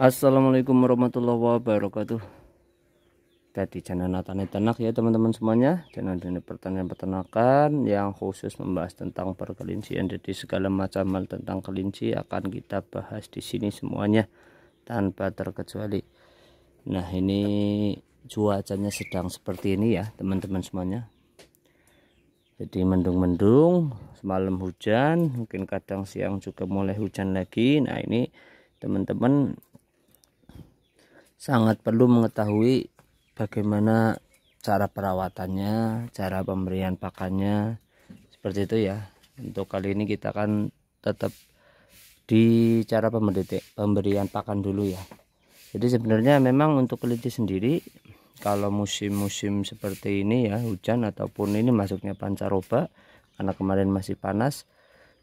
Assalamualaikum warahmatullahi wabarakatuh Tadi channel Natani Ternak ya teman-teman semuanya Channel ini Pertanian Peternakan Yang khusus membahas tentang perkelincian Jadi segala macam hal tentang kelinci Akan kita bahas di sini semuanya Tanpa terkecuali Nah ini cuacanya sedang seperti ini ya teman-teman semuanya jadi mendung-mendung semalam hujan mungkin kadang siang juga mulai hujan lagi nah ini teman-teman sangat perlu mengetahui bagaimana cara perawatannya, cara pemberian pakannya, seperti itu ya. Untuk kali ini kita akan tetap di cara pemberian pakan dulu ya. Jadi sebenarnya memang untuk kelinci sendiri kalau musim-musim seperti ini ya hujan ataupun ini masuknya pancaroba karena kemarin masih panas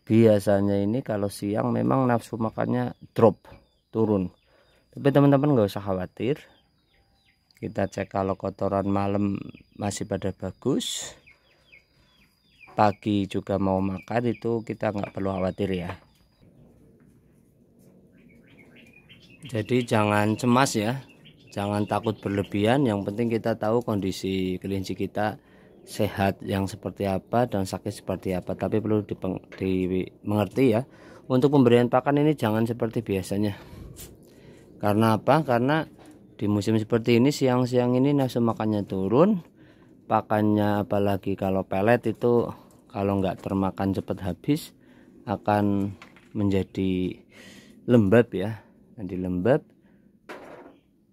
biasanya ini kalau siang memang nafsu makannya drop turun tapi teman-teman nggak usah khawatir kita cek kalau kotoran malam masih pada bagus pagi juga mau makan itu kita nggak perlu khawatir ya jadi jangan cemas ya jangan takut berlebihan yang penting kita tahu kondisi kelinci kita sehat yang seperti apa dan sakit seperti apa tapi perlu dimengerti ya untuk pemberian pakan ini jangan seperti biasanya karena apa karena di musim seperti ini siang-siang ini nafsu makannya turun pakannya apalagi kalau pelet itu kalau nggak termakan cepat habis akan menjadi lembab ya jadi lembab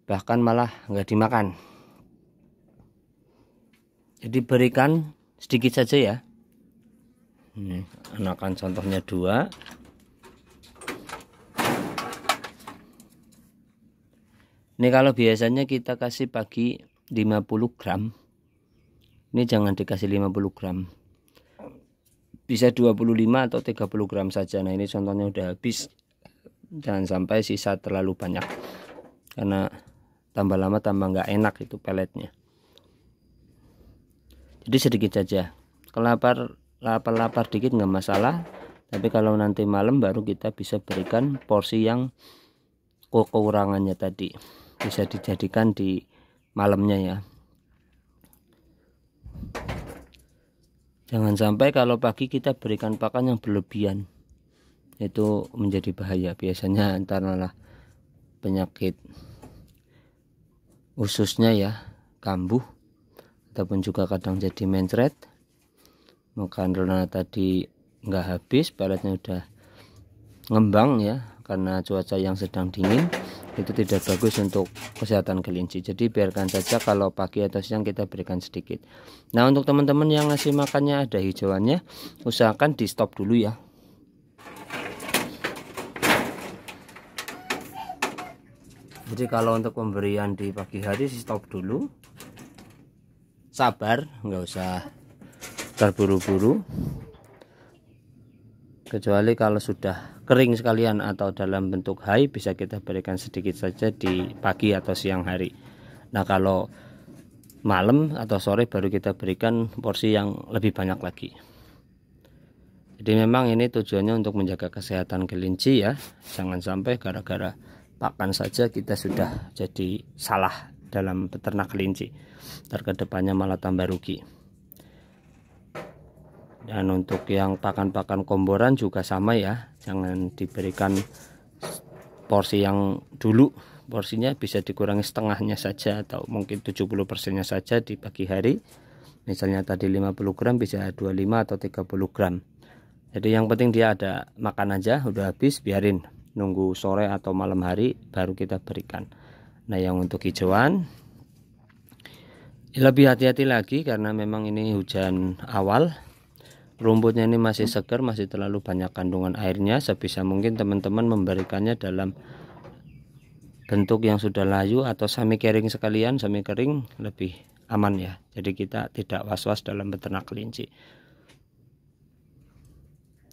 bahkan malah nggak dimakan jadi berikan sedikit saja ya ini anakan contohnya dua ini kalau biasanya kita kasih pagi 50 gram ini jangan dikasih 50 gram bisa 25 atau 30 gram saja nah ini contohnya udah habis jangan sampai sisa terlalu banyak karena tambah lama tambah nggak enak itu peletnya jadi sedikit saja Kelapar lapar lapar dikit nggak masalah tapi kalau nanti malam baru kita bisa berikan porsi yang kekurangannya tadi bisa dijadikan di malamnya ya jangan sampai kalau pagi kita berikan pakan yang berlebihan itu menjadi bahaya biasanya antara penyakit ususnya ya kambuh ataupun juga kadang jadi mencret makan rona tadi nggak habis baratnya udah ngembang ya karena cuaca yang sedang dingin itu tidak bagus untuk kesehatan kelinci jadi biarkan saja kalau pagi atau siang kita berikan sedikit nah untuk teman-teman yang ngasih makannya ada hijauannya usahakan di stop dulu ya jadi kalau untuk pemberian di pagi hari di stop dulu sabar nggak usah terburu-buru kecuali kalau sudah kering sekalian atau dalam bentuk hai bisa kita berikan sedikit saja di pagi atau siang hari nah kalau malam atau sore baru kita berikan porsi yang lebih banyak lagi jadi memang ini tujuannya untuk menjaga kesehatan kelinci ya jangan sampai gara-gara pakan saja kita sudah jadi salah dalam peternak kelinci terkedepannya malah tambah rugi dan untuk yang pakan-pakan komboran juga sama ya jangan diberikan porsi yang dulu porsinya bisa dikurangi setengahnya saja atau mungkin 70 persennya saja di pagi hari misalnya tadi 50 gram bisa 25 atau 30 gram jadi yang penting dia ada makan aja udah habis biarin nunggu sore atau malam hari baru kita berikan nah yang untuk hijauan lebih hati-hati lagi karena memang ini hujan awal rumputnya ini masih segar masih terlalu banyak kandungan airnya sebisa mungkin teman-teman memberikannya dalam bentuk yang sudah layu atau semi kering sekalian semi kering lebih aman ya jadi kita tidak was-was dalam beternak kelinci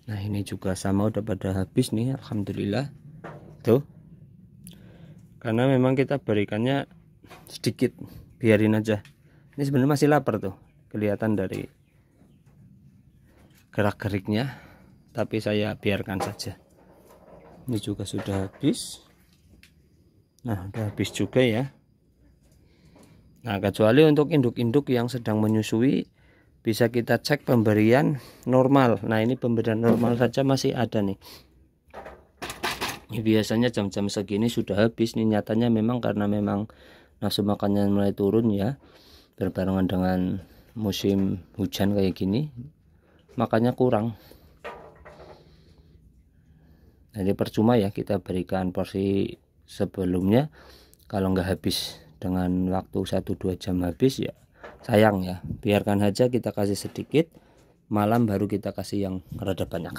nah ini juga sama udah pada habis nih Alhamdulillah tuh karena memang kita berikannya sedikit biarin aja ini sebenarnya masih lapar tuh kelihatan dari gerak-geriknya tapi saya biarkan saja ini juga sudah habis nah sudah habis juga ya nah kecuali untuk induk-induk yang sedang menyusui bisa kita cek pemberian normal nah ini pemberian normal saja masih ada nih ini biasanya jam-jam segini sudah habis ini nyatanya memang karena memang nafsu makannya mulai turun ya berbarengan dengan musim hujan kayak gini makanya kurang jadi percuma ya kita berikan porsi sebelumnya kalau nggak habis dengan waktu 1-2 jam habis ya sayang ya biarkan aja kita kasih sedikit malam baru kita kasih yang rada banyak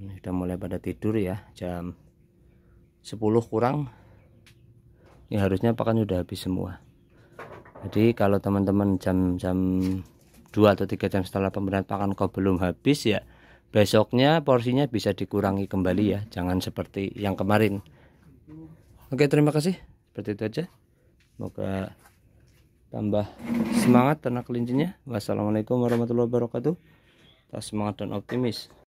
ini sudah mulai pada tidur ya jam 10 kurang ini harusnya pakan sudah habis semua jadi kalau teman-teman jam-jam dua atau tiga jam setelah pemberian pakan kau belum habis ya besoknya porsinya bisa dikurangi kembali ya jangan seperti yang kemarin oke terima kasih seperti itu aja semoga tambah semangat ternak kelincinya wassalamualaikum warahmatullahi wabarakatuh tas semangat dan optimis